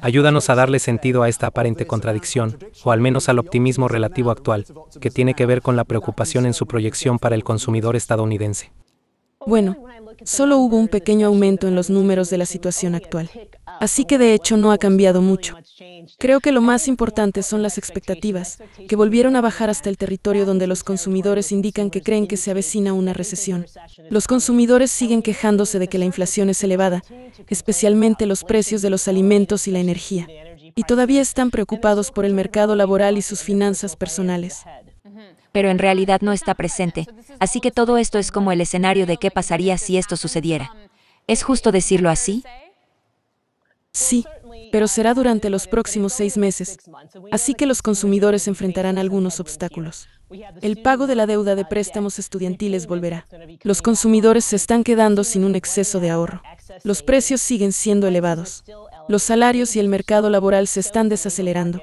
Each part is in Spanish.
Ayúdanos a darle sentido a esta aparente contradicción, o al menos al optimismo relativo actual, que tiene que ver con la preocupación en su proyección para el consumidor estadounidense. Bueno, solo hubo un pequeño aumento en los números de la situación actual. Así que de hecho no ha cambiado mucho. Creo que lo más importante son las expectativas, que volvieron a bajar hasta el territorio donde los consumidores indican que creen que se avecina una recesión. Los consumidores siguen quejándose de que la inflación es elevada, especialmente los precios de los alimentos y la energía y todavía están preocupados por el mercado laboral y sus finanzas personales pero en realidad no está presente, así que todo esto es como el escenario de qué pasaría si esto sucediera. ¿Es justo decirlo así? Sí, pero será durante los próximos seis meses, así que los consumidores enfrentarán algunos obstáculos. El pago de la deuda de préstamos estudiantiles volverá. Los consumidores se están quedando sin un exceso de ahorro. Los precios siguen siendo elevados. Los salarios y el mercado laboral se están desacelerando.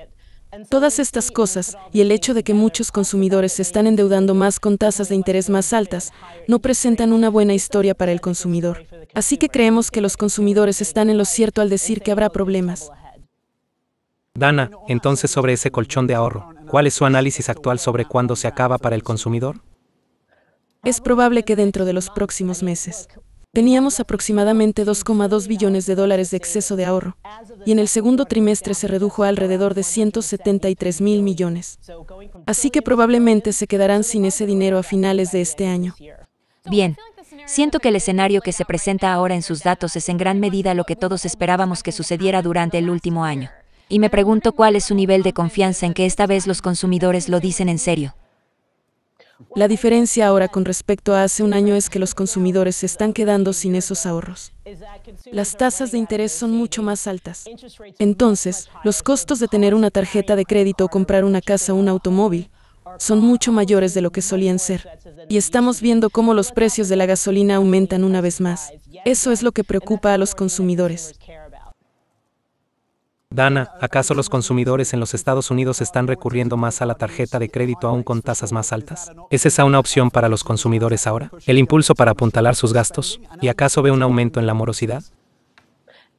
Todas estas cosas, y el hecho de que muchos consumidores se están endeudando más con tasas de interés más altas, no presentan una buena historia para el consumidor. Así que creemos que los consumidores están en lo cierto al decir que habrá problemas. Dana, entonces sobre ese colchón de ahorro, ¿cuál es su análisis actual sobre cuándo se acaba para el consumidor? Es probable que dentro de los próximos meses. Teníamos aproximadamente 2,2 billones de dólares de exceso de ahorro, y en el segundo trimestre se redujo a alrededor de 173 mil millones. Así que probablemente se quedarán sin ese dinero a finales de este año. Bien, Siento que el escenario que se presenta ahora en sus datos es en gran medida lo que todos esperábamos que sucediera durante el último año. Y me pregunto cuál es su nivel de confianza en que esta vez los consumidores lo dicen en serio. La diferencia ahora con respecto a hace un año es que los consumidores se están quedando sin esos ahorros. Las tasas de interés son mucho más altas. Entonces, los costos de tener una tarjeta de crédito o comprar una casa o un automóvil son mucho mayores de lo que solían ser. Y estamos viendo cómo los precios de la gasolina aumentan una vez más. Eso es lo que preocupa a los consumidores. Dana, ¿acaso los consumidores en los Estados Unidos están recurriendo más a la tarjeta de crédito aún con tasas más altas? ¿Es esa una opción para los consumidores ahora? ¿El impulso para apuntalar sus gastos? ¿Y acaso ve un aumento en la morosidad?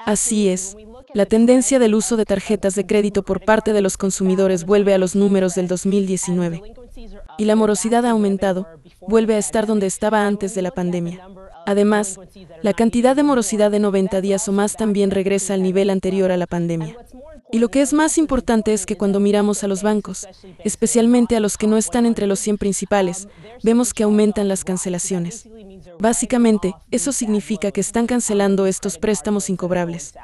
Así es. La tendencia del uso de tarjetas de crédito por parte de los consumidores vuelve a los números del 2019. Y la morosidad ha aumentado, vuelve a estar donde estaba antes de la pandemia. Además, la cantidad de morosidad de 90 días o más también regresa al nivel anterior a la pandemia. Y lo que es más importante es que cuando miramos a los bancos, especialmente a los que no están entre los 100 principales, vemos que aumentan las cancelaciones. Básicamente, eso significa que están cancelando estos préstamos incobrables.